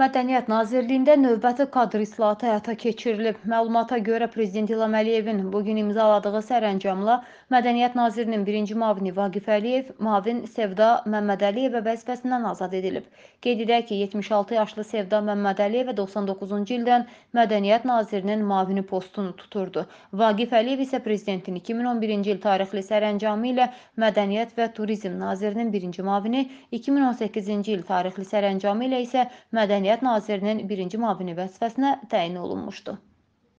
Mədəniyyət Nazirliyində növbəti kadr islahatı həyata keçirilib. Məlumata görə Prezident İlham Əliyevin bugün imzaladığı sərəncamla Mədəniyyət Nazirinin birinci mavini Vagif Əliyev, mavin Sevda Məmmədəliyevə vəzifəsindən azad edilib. Qeyd edək ki, 76 yaşlı Sevda Məmmədəliyevə 99-cu ildən Mədəniyyət Nazirinin mavini postunu tuturdu. Vagif Əliyev isə Prezidentin 2011-ci il tarixli sərəncamı ilə Mədəniyyət və Turizm Nazirinin birinci mavini, 2018-ci il tarixli sərəncamı ilə isə Mədəniyyət Mədəniyyət nazirinin birinci müavini vəzifəsinə təyin olunmuşdu.